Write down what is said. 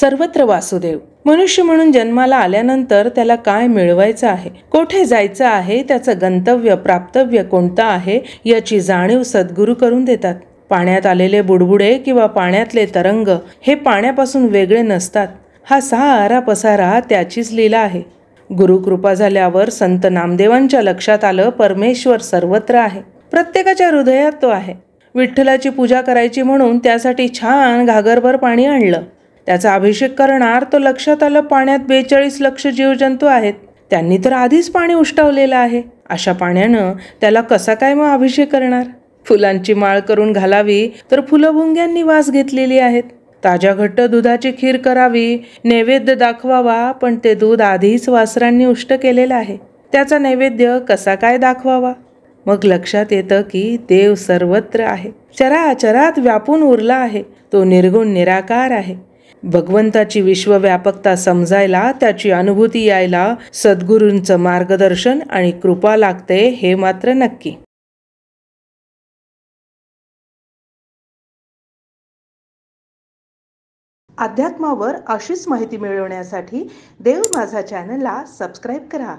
सर्वत्र वासुदेव मनुष्य म्हणून जन्माला आल्यानंतर त्याला काय मिळवायचं आहे कोठे जायचं आहे त्याचं गंतव्य प्राप्तव्य कोणतं आहे याची जाणीव सद्गुरू करून देतात पाण्यात आलेले बुडबुडे किंवा पाण्यातले तरंग हे पाण्यापासून वेगळे नसतात हा सहा पसारा त्याचीच लीला आहे गुरुकृपा झाल्यावर संत नामदेवांच्या लक्षात आलं परमेश्वर सर्वत्र आहे प्रत्येकाच्या हृदयात तो आहे विठ्ठलाची पूजा करायची म्हणून त्यासाठी छान घागरभर पाणी आणलं त्याचा अभिषेक करणार तो लक्षात आलं पाण्यात बेचाळीस लक्ष जीवजंतू आहेत त्यांनी तर आधीच पाणी उष्टावलेलं आहे अशा पाण्यानं त्याला कसा काय मग अभिषेक करणार फुलांची माळ करून घालावी तर फुलभुंग्यांनी वास घेतलेली आहेत ताज्या घट्ट दुधाची खीर करावी नैवेद्य दाखवावा पण ते दूध आधीच वासरांनी उष्ट केलेलं आहे त्याचा नैवेद्य कसा काय दाखवावा मग लक्षात येतं की देव सर्वत्र आहे चराचरात व्यापून उरला आहे तो निर्गुण निराकार आहे भगवंताची विश्वव्यापकता समजायला त्याची अनुभूती यायला सद्गुरूंचं मार्गदर्शन आणि कृपा लागते हे मात्र नक्की अध्यात्मावर अशीच माहिती मिळवण्यासाठी देव माझा चॅनलला सबस्क्राईब करा